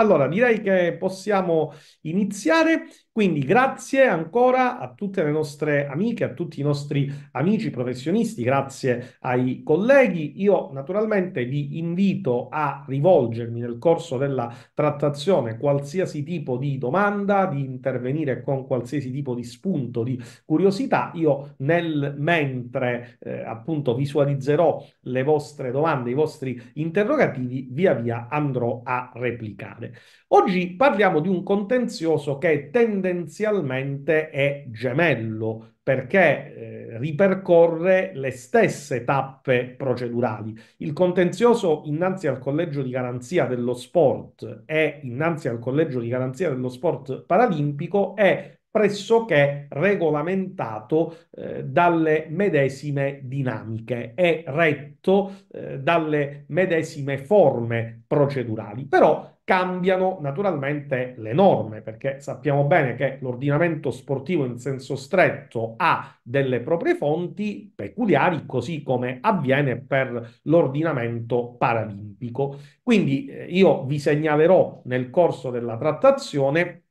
Allora, direi che possiamo iniziare. Quindi grazie ancora a tutte le nostre amiche, a tutti i nostri amici professionisti, grazie ai colleghi. Io naturalmente vi invito a rivolgermi nel corso della trattazione qualsiasi tipo di domanda, di intervenire con qualsiasi tipo di spunto, di curiosità. Io nel mentre eh, appunto visualizzerò le vostre domande, i vostri interrogativi, via via andrò a replicare. Oggi parliamo di un contenzioso che tendenzialmente è gemello perché eh, ripercorre le stesse tappe procedurali. Il contenzioso innanzi al Collegio di Garanzia dello Sport e innanzi al Collegio di Garanzia dello Sport Paralimpico è pressoché regolamentato eh, dalle medesime dinamiche e retto eh, dalle medesime forme procedurali. Però cambiano naturalmente le norme, perché sappiamo bene che l'ordinamento sportivo in senso stretto ha delle proprie fonti peculiari, così come avviene per l'ordinamento paralimpico. Quindi eh, io vi segnalerò nel corso della trattazione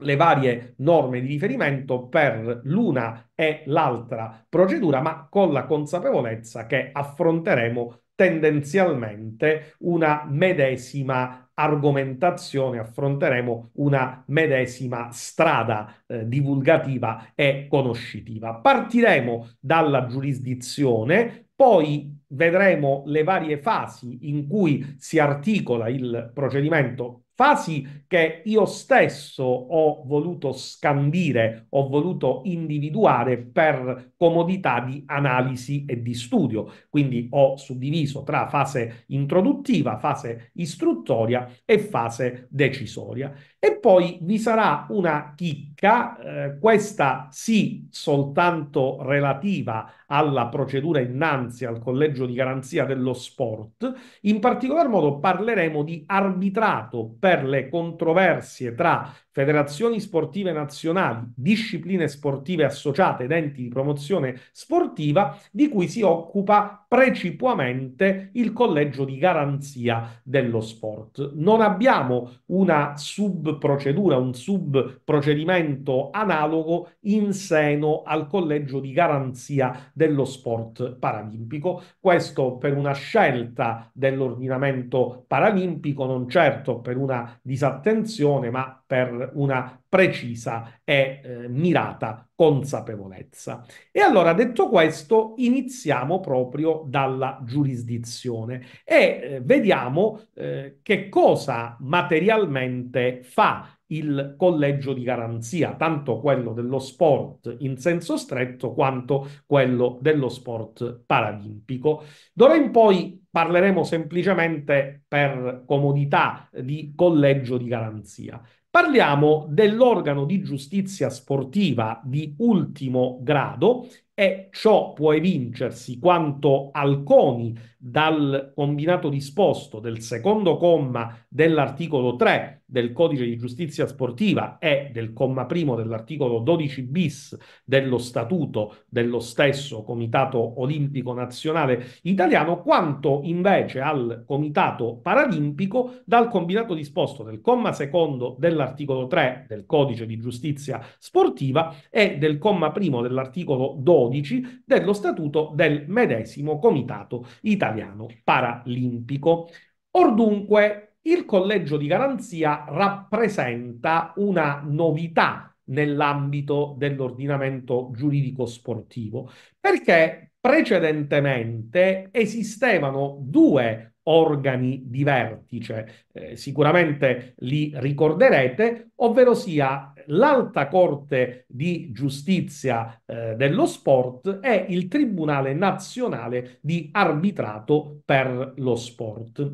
le varie norme di riferimento per l'una e l'altra procedura, ma con la consapevolezza che affronteremo tendenzialmente una medesima argomentazione, affronteremo una medesima strada eh, divulgativa e conoscitiva. Partiremo dalla giurisdizione, poi vedremo le varie fasi in cui si articola il procedimento fasi che io stesso ho voluto scandire, ho voluto individuare per comodità di analisi e di studio. Quindi ho suddiviso tra fase introduttiva, fase istruttoria e fase decisoria. E poi vi sarà una chicca, eh, questa sì soltanto relativa alla procedura innanzi al collegio di garanzia dello sport. In particolar modo parleremo di arbitrato per le controversie tra federazioni sportive nazionali, discipline sportive associate ed enti di promozione sportiva di cui si occupa precipuamente il collegio di garanzia dello sport. Non abbiamo una subprocedura, un subprocedimento analogo in seno al collegio di garanzia dello sport paralimpico, questo per una scelta dell'ordinamento paralimpico, non certo per una disattenzione, ma per una precisa e eh, mirata consapevolezza. E allora, detto questo, iniziamo proprio dalla giurisdizione e eh, vediamo eh, che cosa materialmente fa il collegio di garanzia, tanto quello dello sport in senso stretto quanto quello dello sport paralimpico. D'ora in poi parleremo semplicemente per comodità di collegio di garanzia. Parliamo dell'organo di giustizia sportiva di ultimo grado e ciò può evincersi quanto Alconi dal combinato disposto del secondo comma dell'articolo 3 del codice di giustizia sportiva e del comma primo dell'articolo 12 bis dello statuto dello stesso Comitato Olimpico Nazionale Italiano, quanto invece al Comitato Paralimpico dal combinato disposto del comma secondo dell'articolo 3 del codice di giustizia sportiva e del comma primo dell'articolo 12 12 dello statuto del medesimo Comitato Italiano Paralimpico. Or dunque, il collegio di garanzia rappresenta una novità nell'ambito dell'ordinamento giuridico sportivo, perché precedentemente esistevano due organi di vertice, eh, sicuramente li ricorderete, ovvero sia l'alta corte di giustizia eh, dello sport e il Tribunale nazionale di arbitrato per lo sport.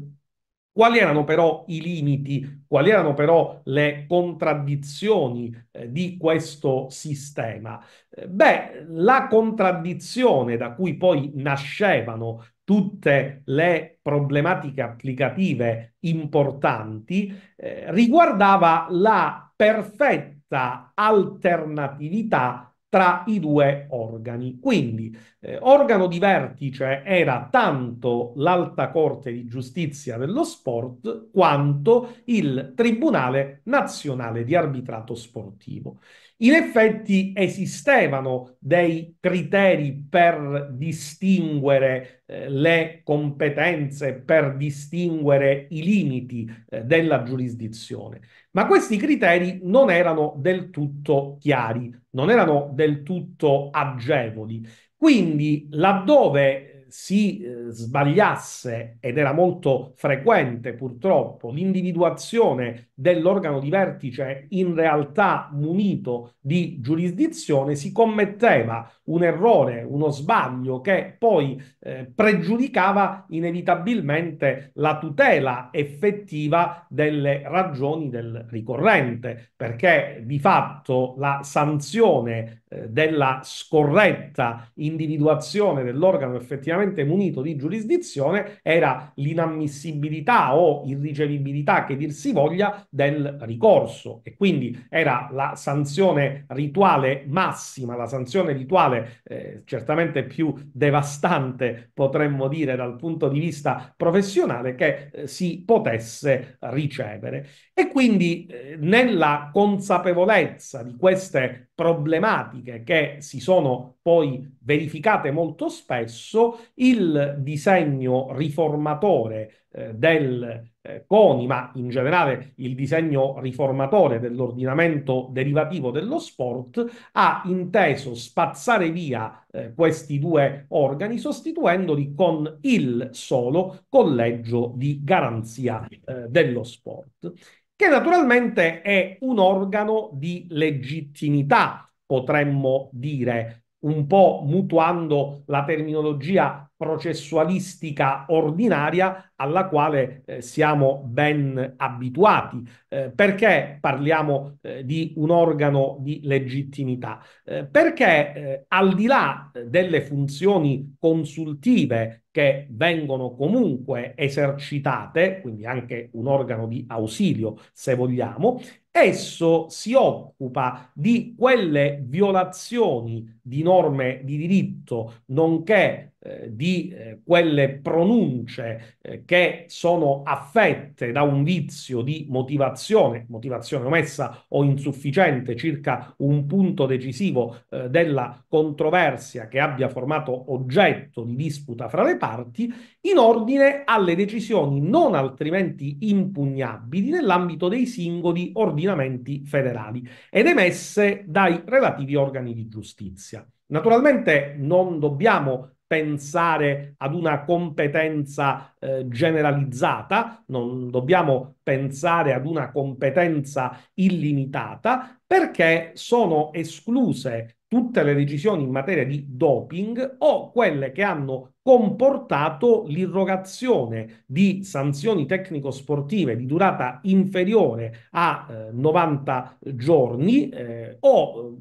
Quali erano però i limiti, quali erano però le contraddizioni eh, di questo sistema? Eh, beh, la contraddizione da cui poi nascevano tutte le problematiche applicative importanti eh, riguardava la perfetta questa alternatività tra i due organi. Quindi eh, organo di vertice era tanto l'Alta Corte di Giustizia dello Sport quanto il Tribunale Nazionale di Arbitrato Sportivo. In effetti esistevano dei criteri per distinguere eh, le competenze, per distinguere i limiti eh, della giurisdizione, ma questi criteri non erano del tutto chiari, non erano del tutto agevoli. Quindi laddove eh, si eh, sbagliasse, ed era molto frequente purtroppo, l'individuazione dell'organo di vertice in realtà munito di giurisdizione, si commetteva un errore, uno sbaglio che poi eh, pregiudicava inevitabilmente la tutela effettiva delle ragioni del ricorrente, perché di fatto la sanzione eh, della scorretta individuazione dell'organo effettivamente munito di giurisdizione era l'inammissibilità o irricevibilità che dir si voglia del ricorso e quindi era la sanzione rituale massima, la sanzione rituale eh, certamente più devastante, potremmo dire, dal punto di vista professionale che eh, si potesse ricevere. E quindi eh, nella consapevolezza di queste problematiche che si sono poi verificate molto spesso, il disegno riformatore eh, del eh, CONI, ma in generale il disegno riformatore dell'ordinamento derivativo dello sport, ha inteso spazzare via eh, questi due organi sostituendoli con il solo collegio di garanzia eh, dello sport che naturalmente è un organo di legittimità, potremmo dire, un po' mutuando la terminologia processualistica ordinaria alla quale eh, siamo ben abituati, eh, perché parliamo eh, di un organo di legittimità, eh, perché eh, al di là delle funzioni consultive che vengono comunque esercitate, quindi anche un organo di ausilio se vogliamo, esso si occupa di quelle violazioni di norme di diritto, nonché eh, di eh, quelle pronunce eh, che sono affette da un vizio di motivazione, motivazione omessa o insufficiente, circa un punto decisivo eh, della controversia che abbia formato oggetto di disputa fra le parti, in ordine alle decisioni non altrimenti impugnabili nell'ambito dei singoli ordinamenti federali ed emesse dai relativi organi di giustizia. Naturalmente non dobbiamo pensare ad una competenza eh, generalizzata, non dobbiamo pensare ad una competenza illimitata, perché sono escluse tutte le decisioni in materia di doping o quelle che hanno comportato l'irrogazione di sanzioni tecnico-sportive di durata inferiore a eh, 90 giorni eh, o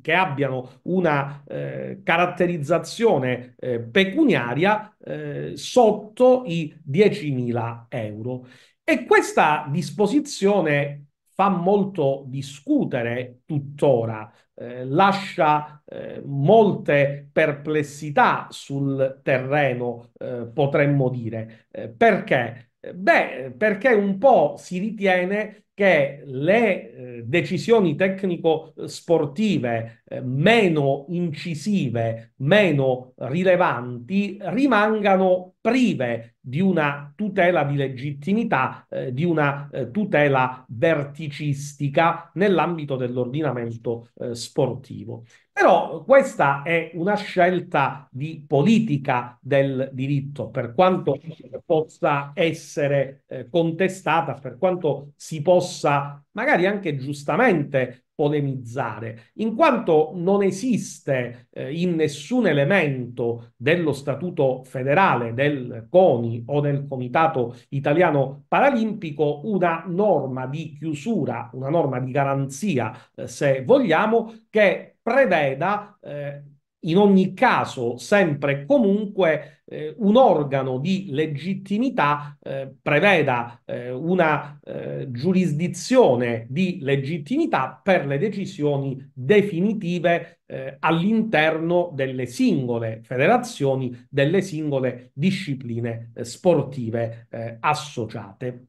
che abbiano una eh, caratterizzazione eh, pecuniaria eh, sotto i 10.000 euro. E questa disposizione fa molto discutere tuttora, eh, lascia eh, molte perplessità sul terreno, eh, potremmo dire. perché? Eh, beh, perché un po' si ritiene che le eh, decisioni tecnico-sportive eh, meno incisive, meno rilevanti, rimangano prive di una tutela di legittimità, di una tutela verticistica nell'ambito dell'ordinamento sportivo. Però questa è una scelta di politica del diritto, per quanto possa essere eh, contestata, per quanto si possa magari anche giustamente polemizzare, in quanto non esiste eh, in nessun elemento dello Statuto federale del CONI o del Comitato Italiano Paralimpico una norma di chiusura, una norma di garanzia, eh, se vogliamo, che preveda eh, in ogni caso sempre e comunque eh, un organo di legittimità eh, preveda eh, una eh, giurisdizione di legittimità per le decisioni definitive eh, all'interno delle singole federazioni, delle singole discipline eh, sportive associate.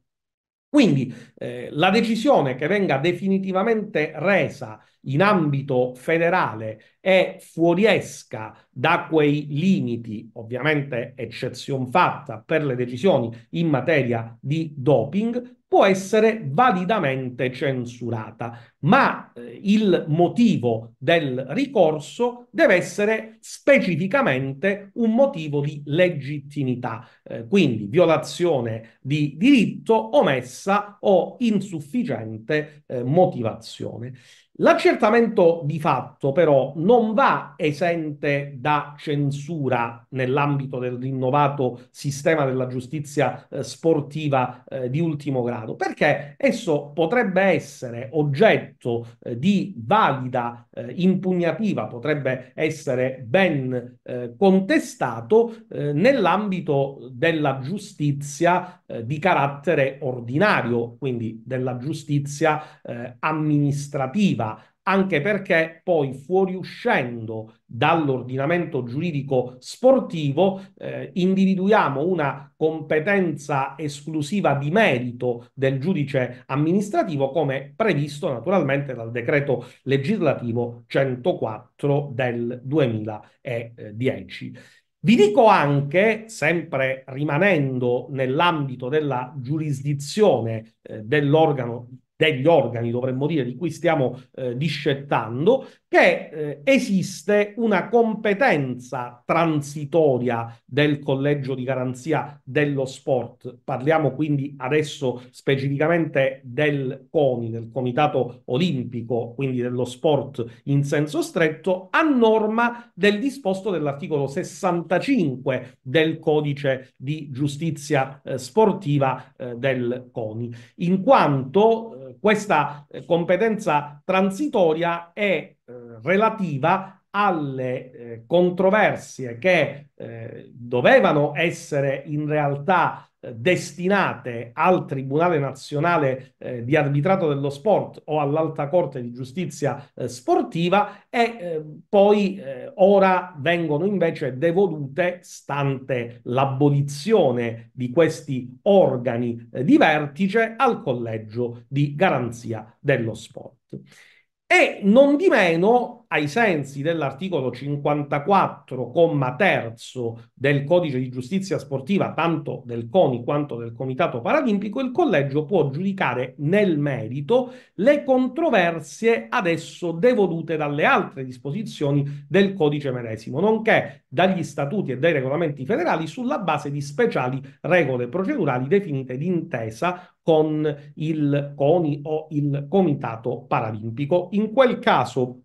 Quindi la decisione che venga definitivamente resa in ambito federale e fuoriesca da quei limiti, ovviamente eccezion fatta per le decisioni in materia di doping, può essere validamente censurata, ma eh, il motivo del ricorso deve essere specificamente un motivo di legittimità, eh, quindi violazione di diritto omessa o insufficiente eh, motivazione. L'accertamento di fatto però non va esente da censura nell'ambito del rinnovato sistema della giustizia eh, sportiva eh, di ultimo grado, perché esso potrebbe essere oggetto eh, di valida eh, impugnativa, potrebbe essere ben eh, contestato eh, nell'ambito della giustizia di carattere ordinario, quindi della giustizia amministrativa positiva, anche perché poi fuoriuscendo dall'ordinamento giuridico sportivo eh, individuiamo una competenza esclusiva di merito del giudice amministrativo come previsto naturalmente dal decreto legislativo 104 del 2010. Vi dico anche, sempre rimanendo nell'ambito della giurisdizione eh, dell'organo degli organi, dovremmo dire, di cui stiamo eh, discettando, che eh, esiste una competenza transitoria del collegio di garanzia dello sport. Parliamo quindi adesso specificamente del CONI, del Comitato Olimpico, quindi dello sport in senso stretto, a norma del disposto dell'articolo 65 del codice di giustizia eh, sportiva eh, del CONI, in quanto eh, questa eh, competenza transitoria è relativa alle eh, controversie che eh, dovevano essere in realtà eh, destinate al Tribunale Nazionale eh, di Arbitrato dello Sport o all'Alta Corte di Giustizia eh, Sportiva e ehm, poi ora vengono invece devolute, stante l'abolizione di questi organi di vertice, al Collegio di Garanzia dello Sport. E non di meno ai sensi dell'articolo 54, comma terzo del codice di giustizia sportiva, tanto del CONI quanto del Comitato Paralimpico, il collegio può giudicare nel merito le controversie adesso devolute dalle altre disposizioni del codice medesimo, nonché dagli statuti e dai regolamenti federali sulla base di speciali regole procedurali definite d'intesa con il CONI o il Comitato Paralimpico. In quel caso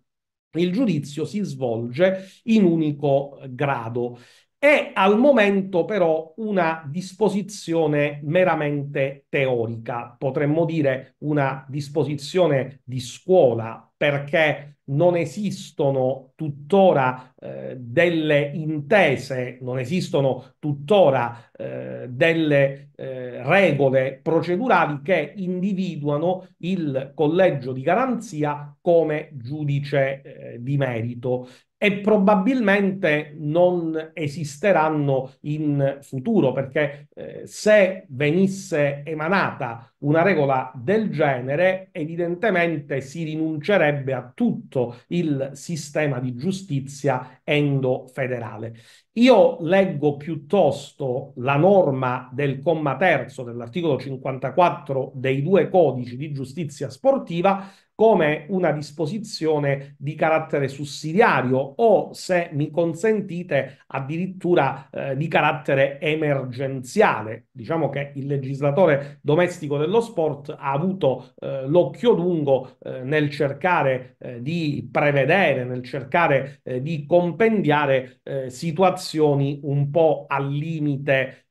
il giudizio si svolge in unico grado. È al momento però una disposizione meramente teorica, potremmo dire una disposizione di scuola perché non esistono tuttora eh, delle intese, non esistono tuttora eh, delle eh, regole procedurali che individuano il collegio di garanzia come giudice eh, di merito e probabilmente non esisteranno in futuro perché eh, se venisse emanata una regola del genere evidentemente si rinuncerebbe a tutto il sistema di giustizia endofederale. Io leggo piuttosto la norma del comma terzo dell'articolo 54 dei due codici di giustizia sportiva come una disposizione di carattere sussidiario o, se mi consentite, addirittura eh, di carattere emergenziale. Diciamo che il legislatore domestico dello sport ha avuto eh, l'occhio lungo eh, nel cercare eh, di prevedere, nel cercare eh, di compendiare eh, situazioni un po' al limite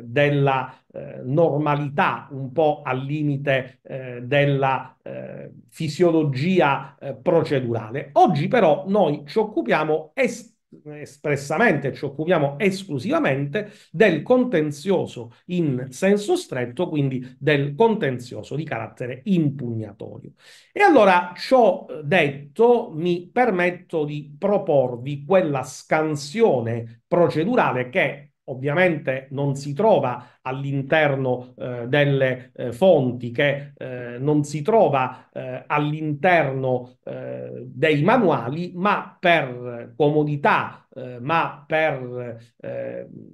della eh, normalità un po' al limite eh, della eh, fisiologia eh, procedurale. Oggi però noi ci occupiamo est- espressamente, ci occupiamo esclusivamente del contenzioso in senso stretto, quindi del contenzioso di carattere impugnatorio. E allora, ciò eh, detto, mi permetto di proporvi quella scansione procedurale che ovviamente non si trova all'interno eh, delle eh, fonti, che eh, non si trova eh, all'interno eh, dei manuali, ma per comodità, eh, ma per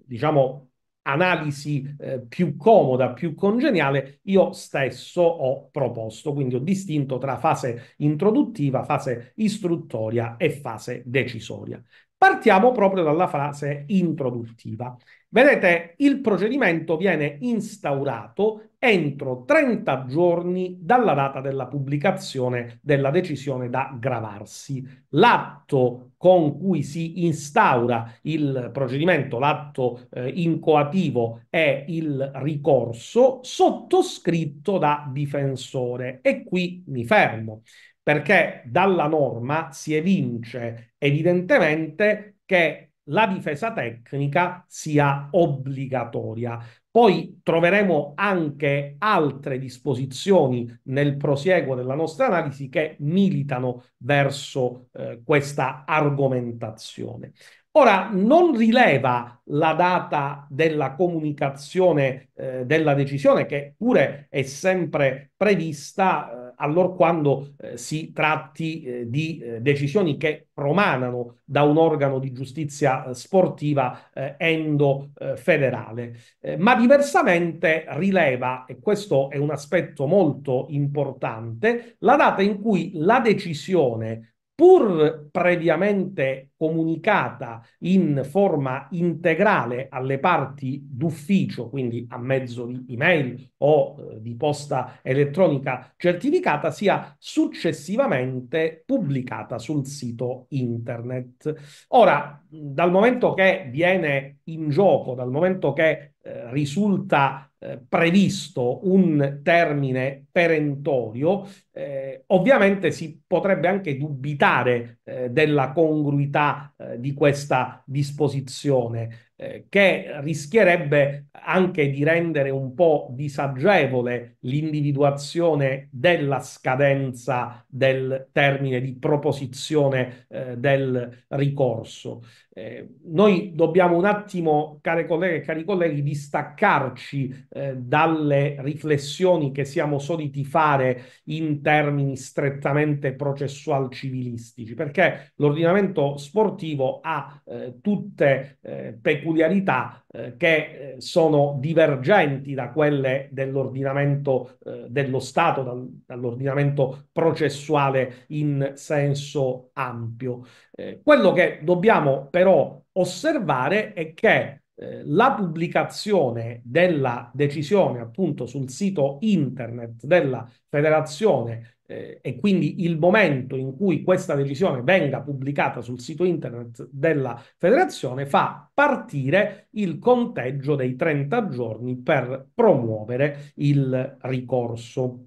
diciamo analisi più comoda, più congeniale, io stesso ho proposto, quindi ho distinto tra fase introduttiva, fase istruttoria e fase decisoria. Partiamo proprio dalla frase introduttiva. Vedete, il procedimento viene instaurato entro 30 giorni dalla data della pubblicazione della decisione da gravarsi. L'atto con cui si instaura il procedimento, l'atto eh, incoativo è il ricorso sottoscritto da difensore. E qui mi fermo perché dalla norma si evince evidentemente che la difesa tecnica sia obbligatoria. Poi troveremo anche altre disposizioni nel prosieguo della nostra analisi che militano verso eh, questa argomentazione. Ora, non rileva la data della comunicazione eh, della decisione, che pure è sempre prevista. Eh, allorquando eh, si tratti eh, di eh, decisioni che promanano da un organo di giustizia eh, sportiva eh, endofederale. Eh, ma diversamente rileva, e questo è un aspetto molto importante, la data in cui la decisione pur previamente comunicata in forma integrale alle parti d'ufficio, quindi a mezzo di email o eh, di posta elettronica certificata, sia successivamente pubblicata sul sito internet. Ora, dal momento che viene in gioco, dal momento che eh, risulta eh, previsto un termine perentorio, eh, ovviamente si potrebbe anche dubitare eh, della congruità eh, di questa disposizione. Eh, che rischierebbe anche di rendere un po' disagevole l'individuazione della scadenza del termine di proposizione eh, del ricorso. Eh, noi dobbiamo un attimo, care colleghe e cari colleghi, distaccarci eh, dalle riflessioni che siamo soliti fare in termini strettamente processual civilistici, perché l'ordinamento sportivo ha eh, tutte eh, peculiarità eh, che eh, sono divergenti da quelle dell'ordinamento eh, dello Stato, dal, dall'ordinamento processuale in senso ampio. Eh, quello che dobbiamo però osservare è che eh, la pubblicazione della decisione appunto sul sito internet della federazione eh, e quindi il momento in cui questa decisione venga pubblicata sul sito internet della federazione fa partire il conteggio dei 30 giorni per promuovere il ricorso.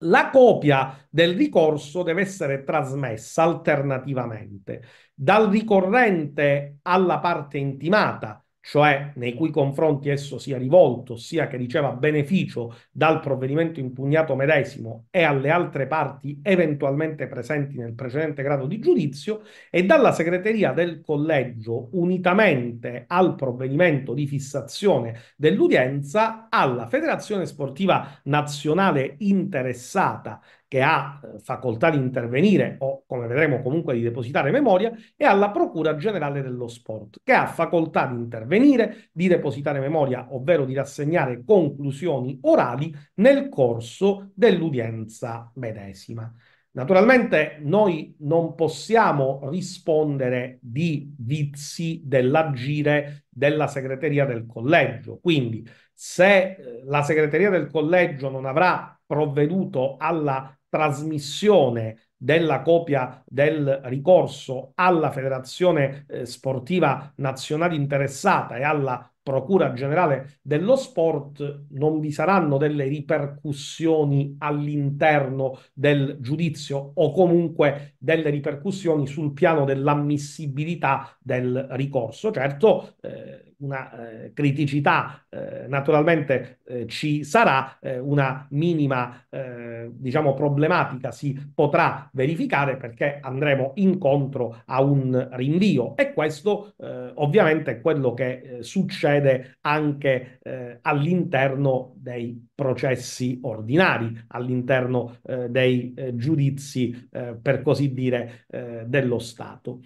La copia del ricorso deve essere trasmessa alternativamente dal ricorrente alla parte intimata cioè nei cui confronti esso sia rivolto, sia che riceva beneficio dal provvedimento impugnato medesimo e alle altre parti eventualmente presenti nel precedente grado di giudizio, e dalla segreteria del collegio, unitamente al provvedimento di fissazione dell'udienza, alla Federazione Sportiva Nazionale interessata che ha eh, facoltà di intervenire o, come vedremo, comunque di depositare memoria, e alla Procura Generale dello Sport, che ha facoltà di intervenire, di depositare memoria, ovvero di rassegnare conclusioni orali nel corso dell'udienza medesima. Naturalmente noi non possiamo rispondere di vizi dell'agire della segreteria del collegio, quindi se eh, la segreteria del collegio non avrà provveduto alla trasmissione della copia del ricorso alla federazione eh, sportiva nazionale interessata e alla procura generale dello sport non vi saranno delle ripercussioni all'interno del giudizio o comunque delle ripercussioni sul piano dell'ammissibilità del ricorso. Certo, eh, una eh, criticità eh, naturalmente eh, ci sarà, eh, una minima eh, diciamo problematica si potrà verificare perché andremo incontro a un rinvio e questo eh, ovviamente è quello che succede anche all'interno dei processi ordinari, all'interno dei giudizi per così dire dello Stato.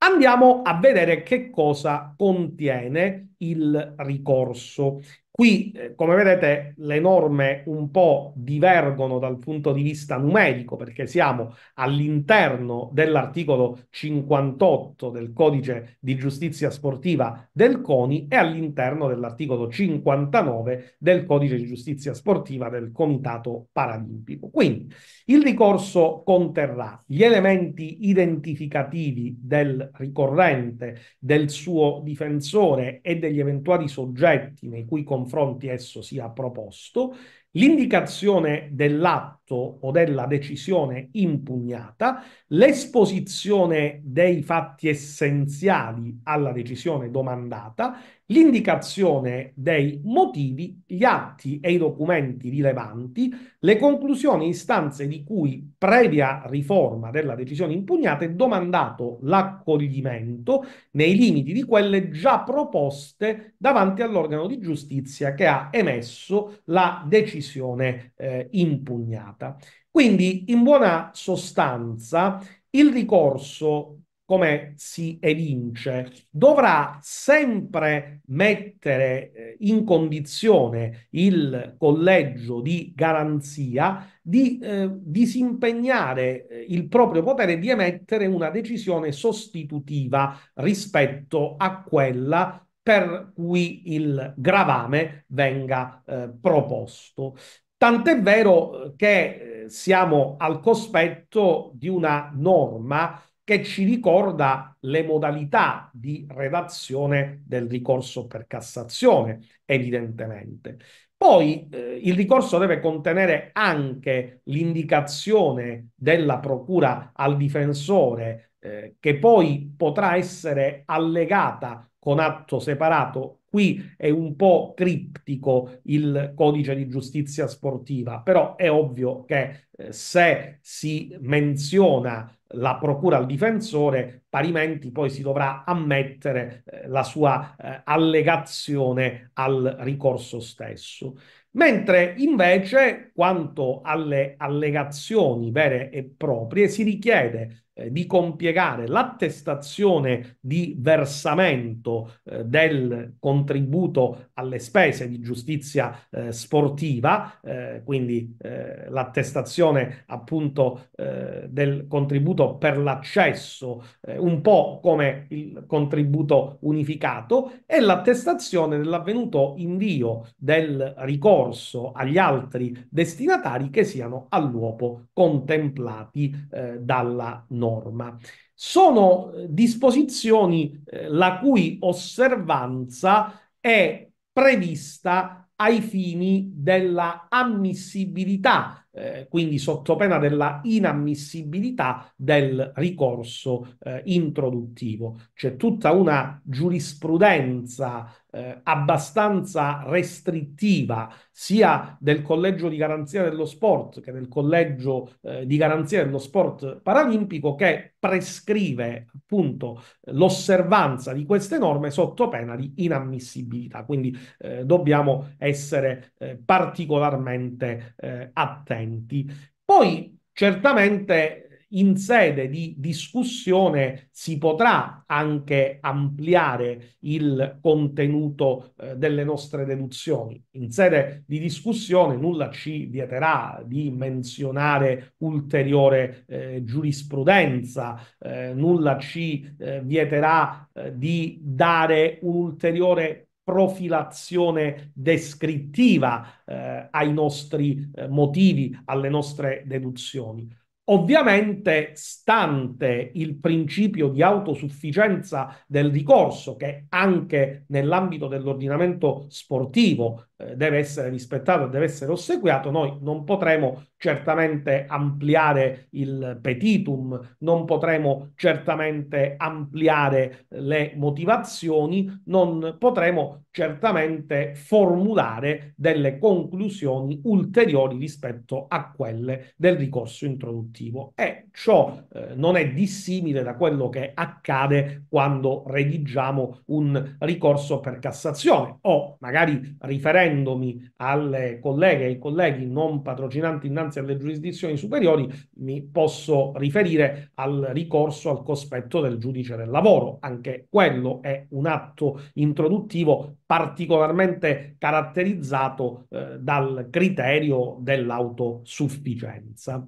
Andiamo a vedere che cosa contiene il ricorso. Qui, eh, come vedete, le norme un po' divergono dal punto di vista numerico, perché siamo all'interno dell'articolo 58 del codice di giustizia sportiva del CONI e all'interno dell'articolo 59 del codice di giustizia sportiva del Comitato Paralimpico. Quindi il ricorso conterrà gli elementi identificativi del ricorrente, del suo difensore e degli eventuali soggetti nei cui confronti confronti esso sia proposto, l'indicazione dell'app o della decisione impugnata, l'esposizione dei fatti essenziali alla decisione domandata, l'indicazione dei motivi, gli atti e i documenti rilevanti, le conclusioni e istanze di cui previa riforma della decisione impugnata è domandato l'accoglimento nei limiti di quelle già proposte davanti all'organo di giustizia che ha emesso la decisione eh, impugnata limitata. Quindi, in buona sostanza, il ricorso, come si evince, dovrà sempre mettere eh, in condizione il collegio di garanzia di eh, disimpegnare eh, il proprio potere di emettere una decisione sostitutiva rispetto a quella per cui il gravame venga eh, proposto. Tant'è vero che eh, siamo al cospetto di una norma che ci ricorda le modalità di redazione del ricorso per Cassazione, evidentemente. Poi eh, il ricorso deve contenere anche l'indicazione della procura al difensore eh, che poi potrà essere allegata con atto separato. Qui è un po' criptico il codice di giustizia sportiva, però è ovvio che eh, se si menziona la procura al difensore, parimenti poi si dovrà ammettere eh, la sua eh, allegazione al ricorso stesso. Mentre invece, quanto alle allegazioni vere e proprie, si richiede eh, di compiegare l'attestazione di versamento eh, del contributo alle spese di giustizia eh, sportiva, eh, quindi eh, l'attestazione appunto eh, del contributo per l'accesso, un po' come il contributo unificato, e l'attestazione dell'avvenuto invio del ricorso agli altri destinatari che siano all'uopo contemplati dalla norma norma. Sono eh, disposizioni eh, la cui osservanza è prevista ai fini della ammissibilità, eh, quindi sotto pena della inammissibilità del ricorso eh, introduttivo. C'è tutta una giurisprudenza eh, abbastanza restrittiva sia del collegio di garanzia dello sport che del collegio eh, di garanzia dello sport paralimpico che prescrive appunto l'osservanza di queste norme sotto pena di inammissibilità. Quindi eh, dobbiamo essere eh, particolarmente eh, attenti. Poi certamente in sede di discussione si potrà anche ampliare il contenuto eh, delle nostre deduzioni. In sede di discussione nulla ci vieterà di menzionare ulteriore eh, giurisprudenza, eh, nulla ci eh, vieterà eh, di dare un'ulteriore profilazione descrittiva eh, ai nostri eh, motivi, alle nostre deduzioni. Ovviamente, stante il principio di autosufficienza del ricorso, che anche nell'ambito dell'ordinamento sportivo eh, deve essere rispettato e deve essere ossequiato, noi non potremo certamente ampliare il petitum, non potremo certamente ampliare le motivazioni, non potremo certamente formulare delle conclusioni ulteriori rispetto a quelle del ricorso introduttivo produttivo e ciò eh, non è dissimile da quello che accade quando redigiamo un ricorso per Cassazione o magari riferendomi alle colleghe e ai colleghi non patrocinanti innanzi alle giurisdizioni superiori mi posso riferire al ricorso al cospetto del giudice del lavoro. Anche quello è un atto introduttivo particolarmente caratterizzato eh, dal criterio dell'autosufficienza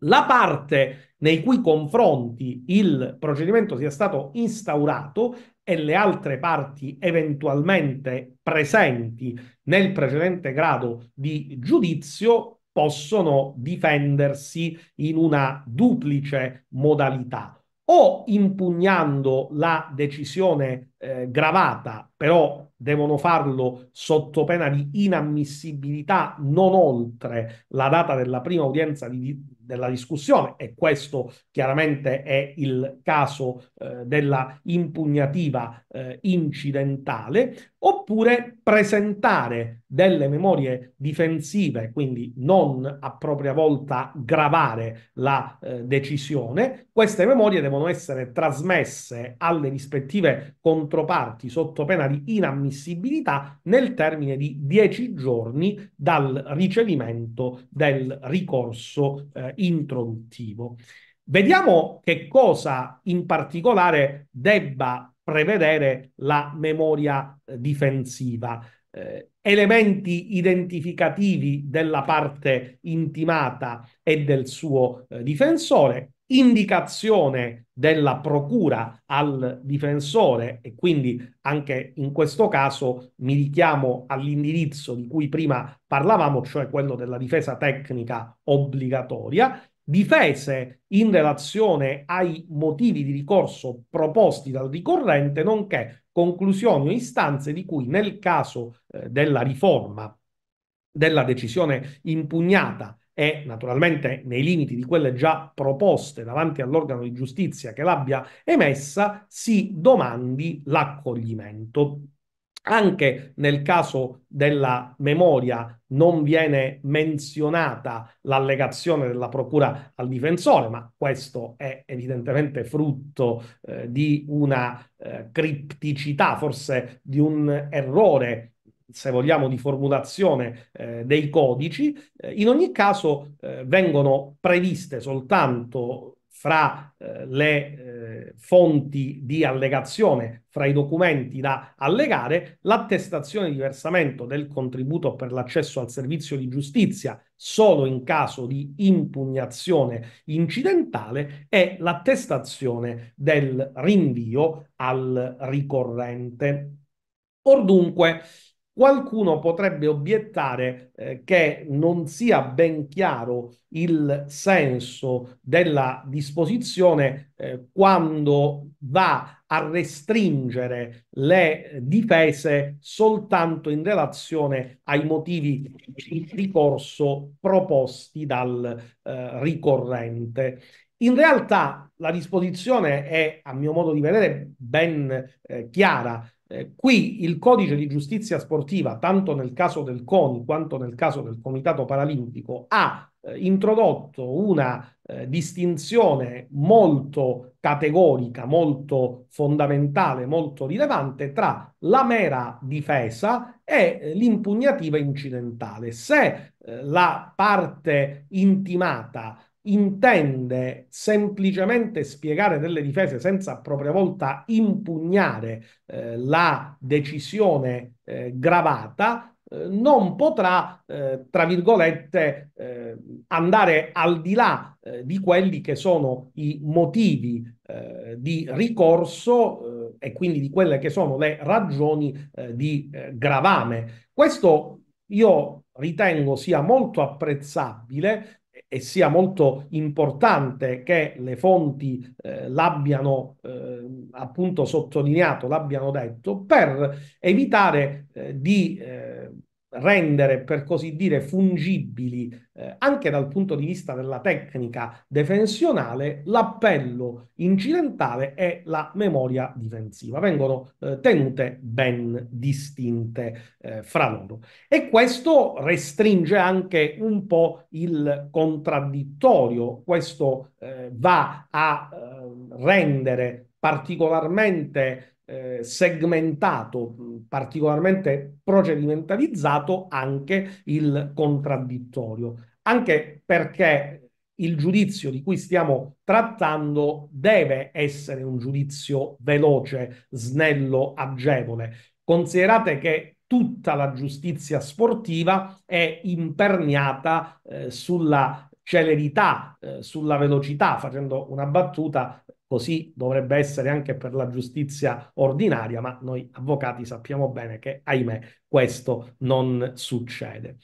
la parte nei cui confronti il procedimento sia stato instaurato e le altre parti eventualmente presenti nel precedente grado di giudizio possono difendersi in una duplice modalità o impugnando la decisione eh, gravata, però devono farlo sotto pena di inammissibilità non oltre la data della prima udienza di, della discussione e questo chiaramente è il caso eh, della impugnativa eh, incidentale, oppure presentare delle memorie difensive, quindi non a propria volta gravare la eh, decisione. Queste memorie devono essere trasmesse alle rispettive controparti sotto pena di inammissibilità nel termine di 10 giorni dal ricevimento del ricorso eh, introduttivo. Vediamo che cosa in particolare debba prevedere la memoria eh, difensiva. Eh, elementi identificativi della parte intimata e del suo eh, difensore, indicazione della procura al difensore e quindi anche in questo caso mi richiamo all'indirizzo di cui prima parlavamo, cioè quello della difesa tecnica obbligatoria difese in relazione ai motivi di ricorso proposti dal ricorrente, nonché conclusioni o istanze di cui nel caso eh, della riforma della decisione impugnata e naturalmente nei limiti di quelle già proposte davanti all'organo di giustizia che l'abbia emessa, si domandi l'accoglimento. Anche nel caso della memoria non viene menzionata l'allegazione della procura al difensore, ma questo è evidentemente frutto eh, di una eh, cripticità, forse di un errore se vogliamo, di formulazione eh, dei codici. Eh, in ogni caso eh, vengono previste soltanto fra eh, le eh, eh, fonti di allegazione fra i documenti da allegare, l'attestazione di versamento del contributo per l'accesso al servizio di giustizia solo in caso di impugnazione incidentale e l'attestazione del rinvio al ricorrente. Or dunque, Qualcuno potrebbe obiettare eh, che non sia ben chiaro il senso della disposizione eh, quando va a restringere le difese soltanto in relazione ai motivi di ricorso proposti dal eh, ricorrente. In realtà la disposizione è, a mio modo di vedere, ben eh, chiara. Eh, qui il codice di giustizia sportiva, tanto nel caso del CONI quanto nel caso del Comitato Paralimpico, ha eh, introdotto una eh, distinzione molto categorica, molto fondamentale, molto rilevante tra la mera difesa e eh, l'impugnativa incidentale. Se eh, la parte intimata intende semplicemente spiegare delle difese senza a propria volta impugnare eh, la decisione eh, gravata, eh, non potrà, eh, tra virgolette, eh, andare al di là eh, di quelli che sono i motivi di ricorso e quindi di quelle che sono le ragioni di gravame. Questo io ritengo sia molto apprezzabile e sia molto importante che le fonti eh, l'abbiano eh, appunto sottolineato, l'abbiano detto, per evitare eh, di eh, rendere, per così dire, fungibili eh, anche dal punto di vista della tecnica defensionale l'appello incidentale e la memoria difensiva. Vengono eh, tenute ben distinte eh, fra loro. E questo restringe anche un po' il contraddittorio, questo eh, va a eh, rendere particolarmente eh, segmentato, particolarmente procedimentalizzato anche il contraddittorio, anche perché il giudizio di cui stiamo trattando deve essere un giudizio veloce, snello, agevole. Considerate che tutta la giustizia sportiva è imperniata eh, sulla celerità, eh, sulla velocità, facendo una battuta, Così dovrebbe essere anche per la giustizia ordinaria, ma noi avvocati sappiamo bene che, ahimè, questo non succede.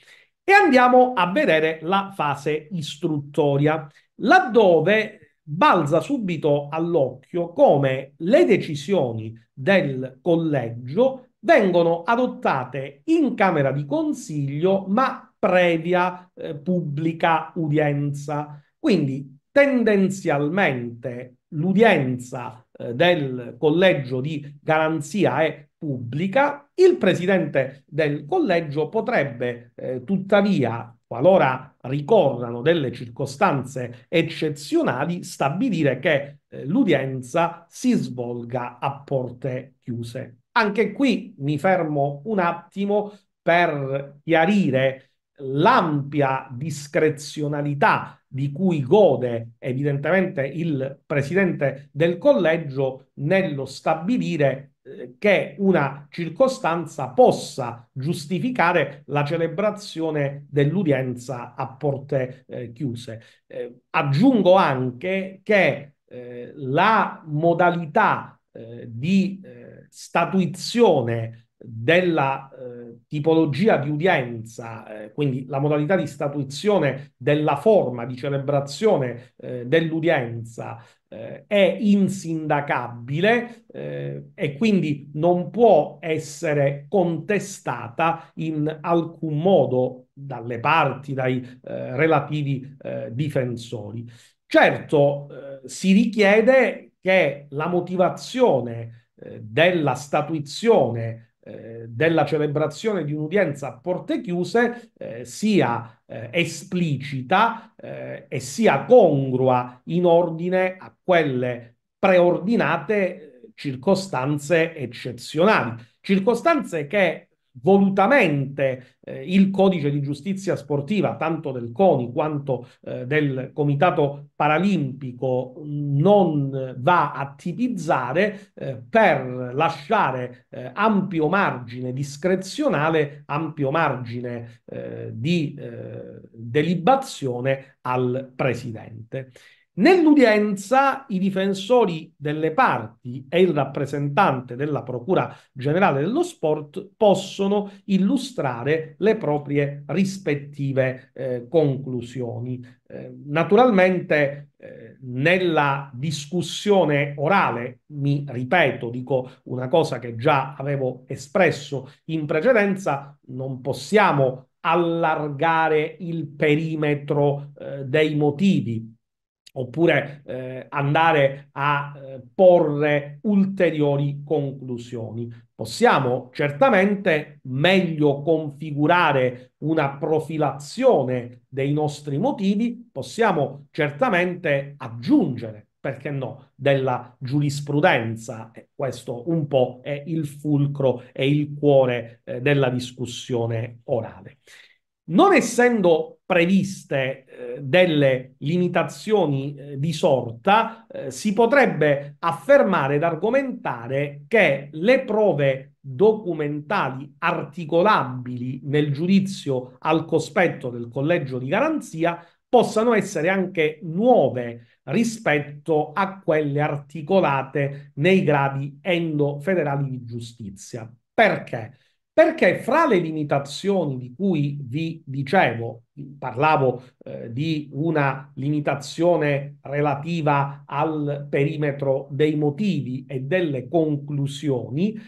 E andiamo a vedere la fase istruttoria, laddove balza subito all'occhio come le decisioni del collegio vengono adottate in Camera di Consiglio, ma previa eh, pubblica udienza. Quindi tendenzialmente l'udienza eh, del collegio di garanzia è pubblica, il presidente del collegio potrebbe eh, tuttavia qualora ricorrano delle circostanze eccezionali, stabilire che eh, l'udienza si svolga a porte chiuse. Anche qui mi fermo un attimo per chiarire l'ampia discrezionalità di cui gode evidentemente il presidente del collegio nello stabilire eh, che una circostanza possa giustificare la celebrazione dell'udienza a porte eh, chiuse. Eh, aggiungo anche che eh, la modalità eh, di eh, statuizione della eh, tipologia di udienza, eh, quindi la modalità di statuizione della forma di celebrazione eh, dell'udienza eh, è insindacabile eh, e quindi non può essere contestata in alcun modo dalle parti, dai eh, relativi difensori. Certo, si richiede che la motivazione della statuizione eh, della celebrazione di un'udienza a porte chiuse eh, sia eh, esplicita eh, e sia congrua in ordine a quelle preordinate eh, circostanze eccezionali, circostanze che volutamente eh, il codice di giustizia sportiva, tanto del CONI quanto eh, del Comitato Paralimpico, non va a tipizzare eh, per lasciare eh, ampio margine discrezionale, ampio margine eh, di eh, delibazione al Presidente. Nell'udienza i difensori delle parti e il rappresentante della Procura Generale dello Sport possono illustrare le proprie rispettive eh, conclusioni. Eh, naturalmente eh, nella discussione orale, mi ripeto, dico una cosa che già avevo espresso in precedenza, non possiamo allargare il perimetro eh, dei motivi oppure eh, andare a eh, porre ulteriori conclusioni. Possiamo certamente meglio configurare una profilazione dei nostri motivi, possiamo certamente aggiungere, perché no, della giurisprudenza. questo un po' è il fulcro e il cuore eh, della discussione orale. Non essendo previste eh, delle limitazioni eh, di sorta, eh, si potrebbe affermare ed argomentare che le prove documentali articolabili nel giudizio al cospetto del collegio di garanzia possano essere anche nuove rispetto a quelle articolate nei gradi endofederali di giustizia. Perché? perché fra le limitazioni di cui vi dicevo, parlavo eh, di una limitazione relativa al perimetro dei motivi e delle conclusioni,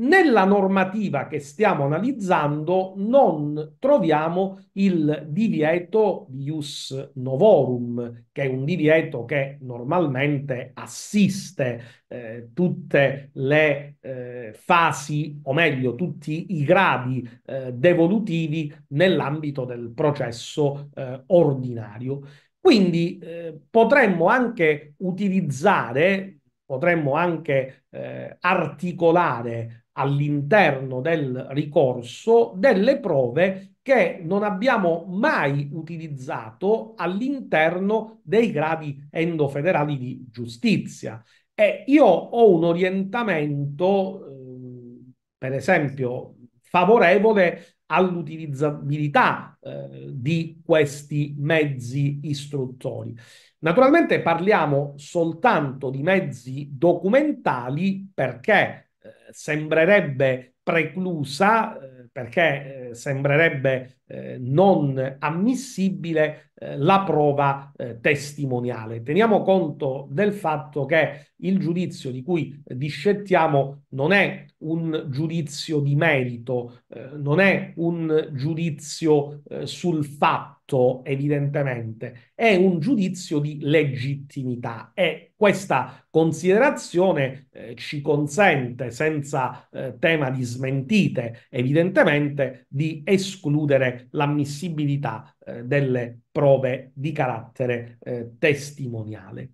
nella normativa che stiamo analizzando non troviamo il divieto ius novorum, che è un divieto che normalmente assiste eh, tutte le eh, fasi, o meglio, tutti i gradi eh, devolutivi nell'ambito del processo eh, ordinario. Quindi eh, potremmo anche utilizzare, potremmo anche eh, articolare all'interno del ricorso delle prove che non abbiamo mai utilizzato all'interno dei gradi endofederali di giustizia. E io ho un orientamento, ehm, per esempio, favorevole all'utilizzabilità eh, di questi mezzi istruttori. Naturalmente parliamo soltanto di mezzi documentali perché sembrerebbe preclusa eh, perché eh, sembrerebbe eh, non ammissibile la prova testimoniale. Teniamo conto del fatto che il giudizio di cui discettiamo non è un giudizio di merito, non è un giudizio sul fatto fatto, evidentemente, è un giudizio di legittimità e questa considerazione eh, ci consente, senza eh, tema di smentite, evidentemente, di escludere l'ammissibilità eh, delle prove di carattere eh, testimoniale.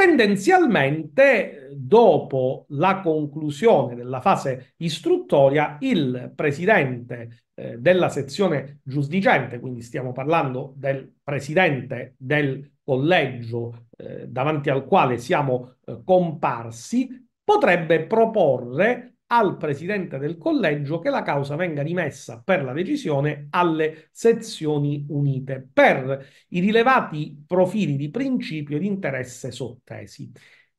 Tendenzialmente, dopo la conclusione della fase istruttoria, il presidente eh, della sezione giusdicente, quindi stiamo parlando del presidente del collegio eh, davanti al quale siamo eh, comparsi, potrebbe proporre al presidente del collegio che la causa venga rimessa per la decisione alle sezioni unite per i rilevati profili di principio e di interesse sottesi.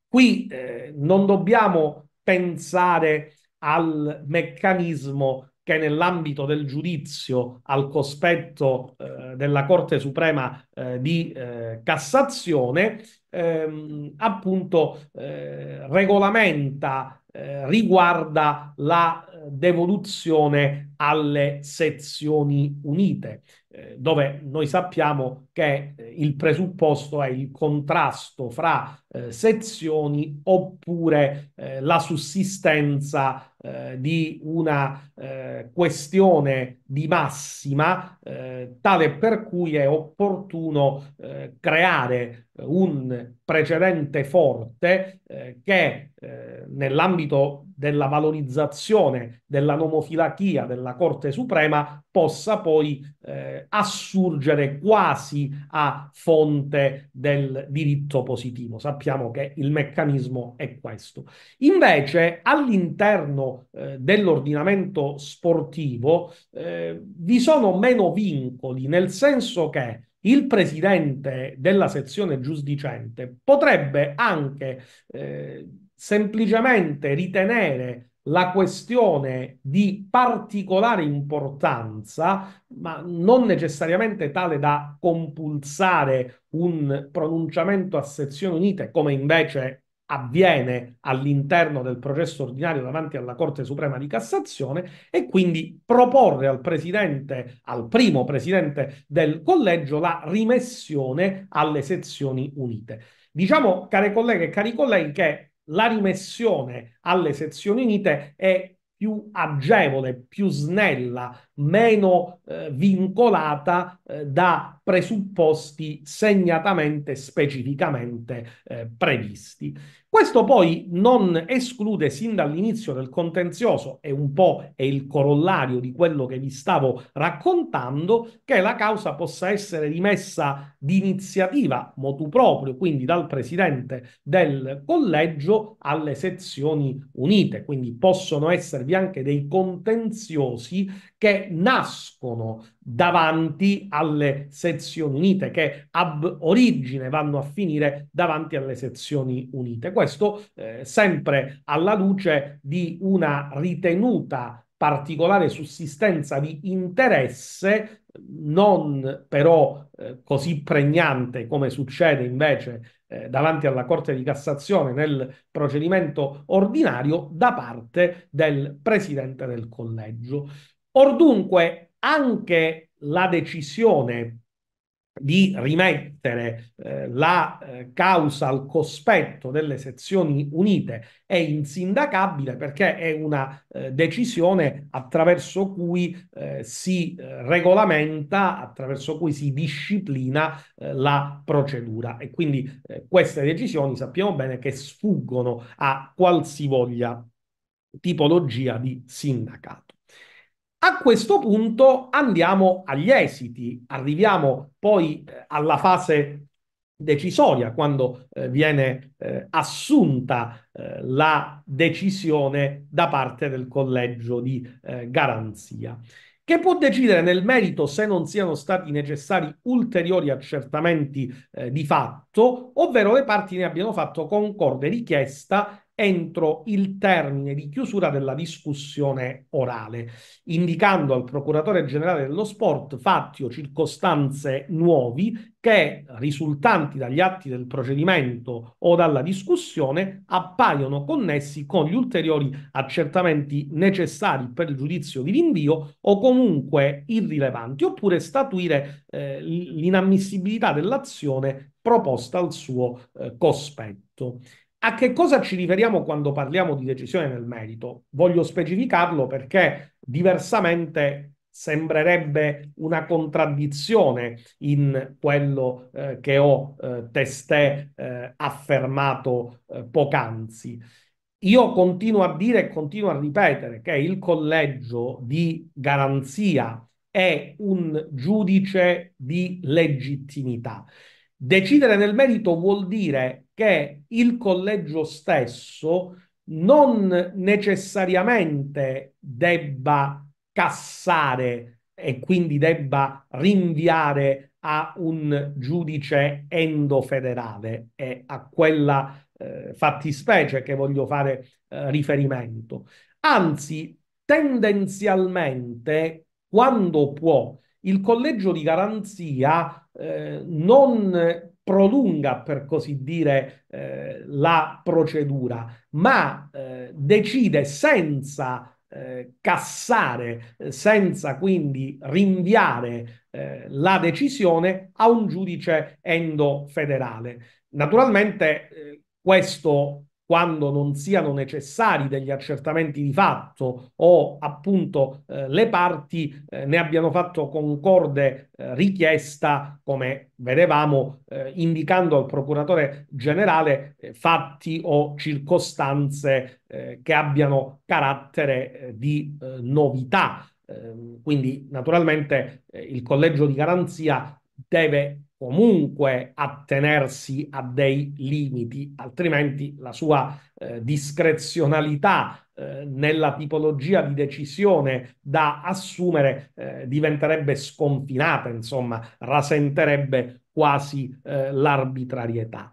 Qui eh, non dobbiamo pensare al meccanismo che nell'ambito del giudizio al cospetto eh, della Corte Suprema eh, di eh, Cassazione ehm, appunto eh, regolamenta eh, riguarda la eh, devoluzione alle sezioni unite, eh, dove noi sappiamo che il presupposto è il contrasto fra eh, sezioni oppure eh, la sussistenza eh, di una eh, questione di massima eh, tale per cui è opportuno creare un precedente forte che nell'ambito della valorizzazione della nomofilachia della Corte Suprema possa poi eh, assurgere quasi a fonte del diritto positivo. Sappiamo sappiamo che il meccanismo è questo. Invece all'interno eh, dell'ordinamento sportivo eh, vi sono meno vincoli, nel senso che il presidente della sezione giusdicente potrebbe anche eh, semplicemente ritenere la questione di particolare importanza, ma non necessariamente tale da compulsare un pronunciamento a sezioni unite, come invece avviene all'interno del processo ordinario davanti alla Corte Suprema di Cassazione e quindi proporre al presidente, al primo presidente del collegio, la rimessione alle sezioni unite. Diciamo, care colleghe e cari colleghi, che la rimessione alle sezioni unite è più agevole, più snella, meno eh, vincolata eh, da presupposti segnatamente specificamente eh, previsti. Questo poi non esclude sin dall'inizio del contenzioso, è un po' è il corollario di quello che vi stavo raccontando, che la causa possa essere rimessa d'iniziativa, motu proprio, quindi dal presidente del collegio alle sezioni unite, quindi possono esservi anche dei contenziosi che nascono davanti alle sezioni unite, che ab origine vanno a finire davanti alle sezioni unite. Questo eh, sempre alla luce di una ritenuta particolare sussistenza di interesse, non però eh, così pregnante come succede invece eh, davanti alla Corte di Cassazione nel procedimento ordinario da parte del Presidente del Collegio. Or dunque anche la decisione di rimettere eh, la eh, causa al cospetto delle sezioni unite è insindacabile perché è una eh, decisione attraverso cui eh, si eh, regolamenta, attraverso cui si disciplina eh, la procedura e quindi queste decisioni sappiamo bene che sfuggono a qualsivoglia tipologia di sindacato. A questo punto andiamo agli esiti, arriviamo poi eh, alla fase decisoria, quando eh, viene eh, assunta eh, la decisione da parte del collegio di eh, garanzia, che può decidere nel merito se non siano stati necessari ulteriori accertamenti eh, di fatto, ovvero le parti ne abbiano fatto concorde richiesta entro il termine di chiusura della discussione orale, indicando al procuratore generale dello sport fatti o circostanze nuovi che, risultanti dagli atti del procedimento o dalla discussione, appaiono connessi con gli ulteriori accertamenti necessari per il giudizio di rinvio o comunque irrilevanti, oppure statuire eh, l'inammissibilità dell'azione proposta al suo eh, cospetto. A che cosa ci riferiamo quando parliamo di decisione nel merito? Voglio specificarlo perché diversamente sembrerebbe una contraddizione in quello eh, che ho eh, testé eh, affermato eh, poc'anzi. Io continuo a dire e continuo a ripetere che il collegio di garanzia è un giudice di legittimità. Decidere nel merito vuol dire che il collegio stesso non necessariamente debba cassare e quindi debba rinviare a un giudice endofederale e a quella eh, fattispecie che voglio fare eh, riferimento. Anzi, tendenzialmente, quando può, il collegio di garanzia eh, non prolunga, per così dire, eh, la procedura, ma eh, decide senza eh, cassare, eh, senza quindi rinviare eh, la decisione a un giudice endofederale. Naturalmente questo quando non siano necessari degli accertamenti di fatto o appunto eh, le parti eh, ne abbiano fatto concorde eh, richiesta, come vedevamo, eh, indicando al procuratore generale eh, fatti o circostanze eh, che abbiano carattere di novità. Ehm, quindi naturalmente il collegio di garanzia deve comunque attenersi a dei limiti, altrimenti la sua eh, discrezionalità eh, nella tipologia di decisione da assumere eh, diventerebbe sconfinata, insomma, rasenterebbe quasi eh, l'arbitrarietà.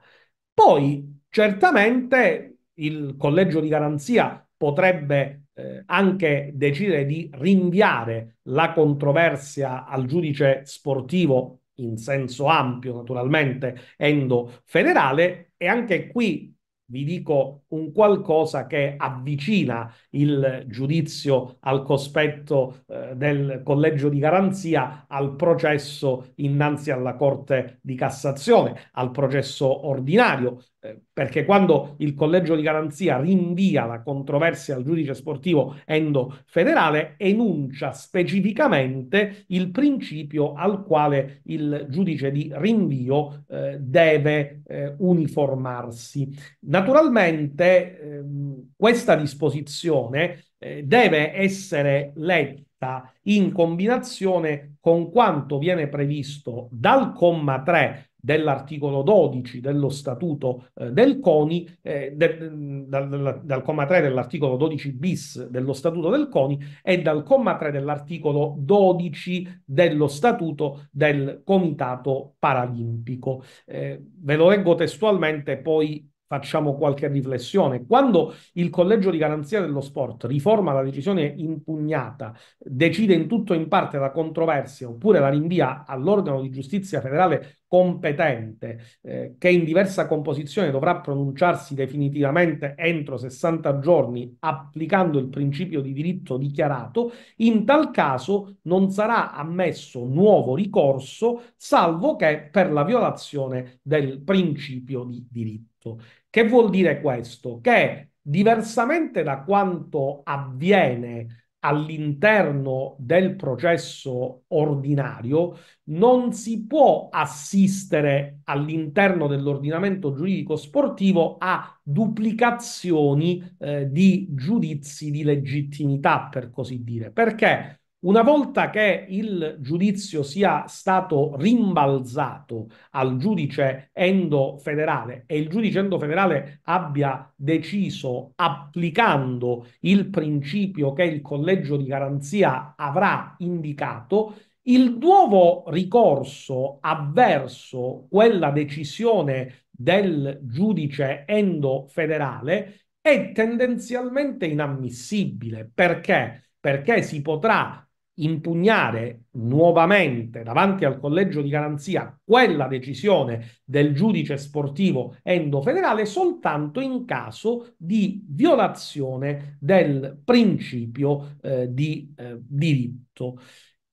Poi, certamente, il collegio di garanzia potrebbe eh, anche decidere di rinviare la controversia al giudice sportivo in senso ampio naturalmente endo-federale, e anche qui vi dico un qualcosa che avvicina il giudizio al cospetto eh, del collegio di garanzia al processo innanzi alla Corte di Cassazione, al processo ordinario, eh, perché quando il collegio di garanzia rinvia la controversia al giudice sportivo endo federale, enuncia specificamente il principio al quale il giudice di rinvio eh, deve eh, uniformarsi. Naturalmente ehm, questa disposizione eh, deve essere letta in combinazione con quanto viene previsto dal comma 3 dell'articolo 12 dello statuto eh, del CONI, eh, de, dal, dal, comma 3 dell'articolo 12 bis dello statuto del CONI e dal comma 3 dell'articolo 12 dello statuto del Comitato Paralimpico. Eh, ve lo leggo testualmente, poi facciamo qualche riflessione. Quando il Collegio di Garanzia dello Sport riforma la decisione impugnata, decide in tutto o in parte la controversia oppure la rinvia all'organo di giustizia federale competente eh, che in diversa composizione dovrà pronunciarsi definitivamente entro 60 giorni applicando il principio di diritto dichiarato, in tal caso non sarà ammesso nuovo ricorso salvo che per la violazione del principio di diritto. Che vuol dire questo? Che diversamente da quanto avviene all'interno del processo ordinario, non si può assistere all'interno dell'ordinamento giuridico sportivo a duplicazioni eh, di giudizi di legittimità, per così dire, perché una volta che il giudizio sia stato rimbalzato al giudice endofederale e il giudice endofederale abbia deciso, applicando il principio che il collegio di garanzia avrà indicato, il nuovo ricorso avverso quella decisione del giudice endofederale è tendenzialmente inammissibile perché? Perché si potrà impugnare nuovamente davanti al collegio di garanzia quella decisione del giudice sportivo endofederale soltanto in caso di violazione del principio eh, di eh, diritto.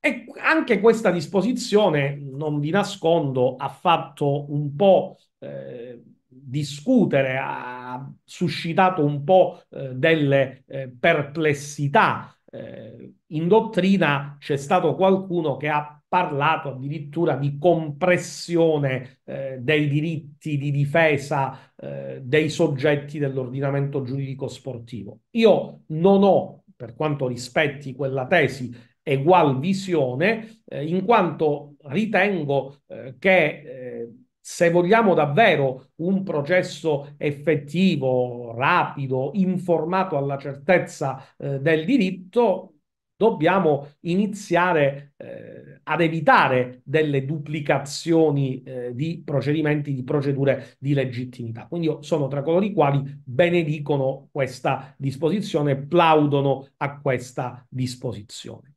E anche questa disposizione, non vi nascondo, ha fatto un po' eh, discutere, ha suscitato un po' eh, delle eh, perplessità eh, in dottrina c'è stato qualcuno che ha parlato addirittura di compressione eh, dei diritti di difesa eh, dei soggetti dell'ordinamento giuridico sportivo. Io non ho, per quanto rispetti quella tesi, egual visione, eh, in quanto ritengo eh, che eh, se vogliamo davvero un processo effettivo, rapido, informato alla certezza eh, del diritto, dobbiamo iniziare eh, ad evitare delle duplicazioni eh, di procedimenti, di procedure di legittimità. Quindi io sono tra coloro i quali benedicono questa disposizione, plaudono a questa disposizione.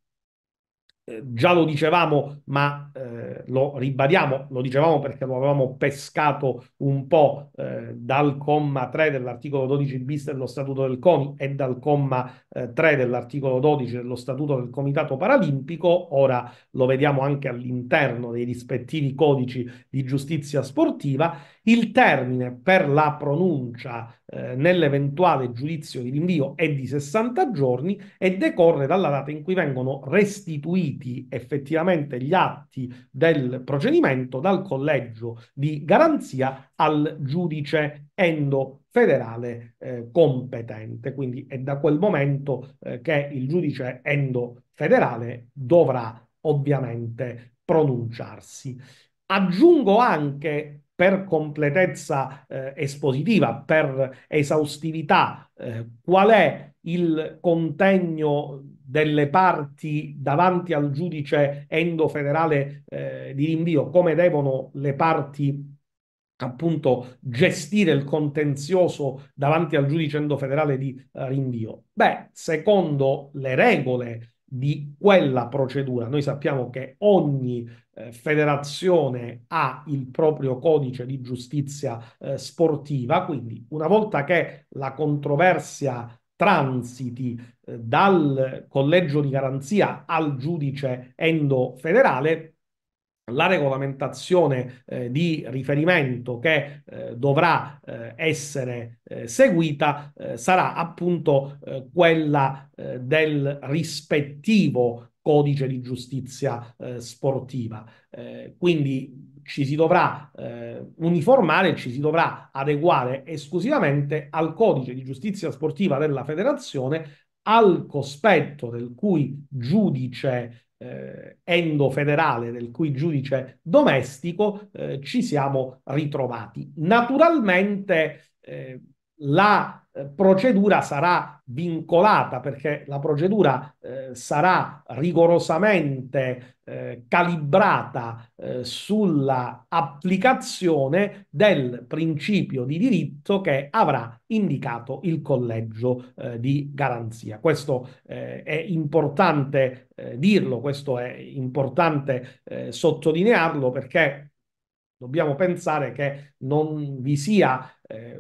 Eh, già lo dicevamo, ma eh, lo ribadiamo, lo dicevamo perché lo avevamo pescato un po' eh, dal comma 3 dell'articolo 12 bis dello Statuto del CONI e dal comma 3 eh, dell'articolo 12 dello Statuto del Comitato Paralimpico, ora lo vediamo anche all'interno dei rispettivi codici di giustizia sportiva il termine per la pronuncia eh, nell'eventuale giudizio di rinvio è di 60 giorni e decorre dalla data in cui vengono restituiti effettivamente gli atti del procedimento dal collegio di garanzia al giudice endo federale eh, competente. Quindi è da quel momento eh, che il giudice endo federale dovrà ovviamente pronunciarsi. Aggiungo anche per completezza eh, espositiva, per esaustività, eh, qual è il contegno delle parti davanti al giudice endofederale eh, di rinvio, come devono le parti appunto gestire il contenzioso davanti al giudice endofederale di eh, rinvio? Beh, secondo le regole di quella procedura. Noi sappiamo che ogni eh, federazione ha il proprio codice di giustizia eh, sportiva, quindi una volta che la controversia transiti eh, dal collegio di garanzia al giudice endofederale, la regolamentazione eh, di riferimento che eh, dovrà eh, essere eh, seguita eh, sarà appunto eh, quella del rispettivo codice di giustizia sportiva. quindi ci si dovrà eh, uniformare, ci si dovrà adeguare esclusivamente al codice di giustizia sportiva della federazione, al cospetto del cui giudice eh, endo federale del cui giudice domestico eh, ci siamo ritrovati. Naturalmente eh, la eh, procedura sarà vincolata perché la procedura eh, sarà rigorosamente eh, calibrata eh, sulla applicazione del principio di diritto che avrà indicato il collegio eh, di garanzia. Questo eh, è importante dirlo, questo è importante sottolinearlo perché dobbiamo pensare che non vi sia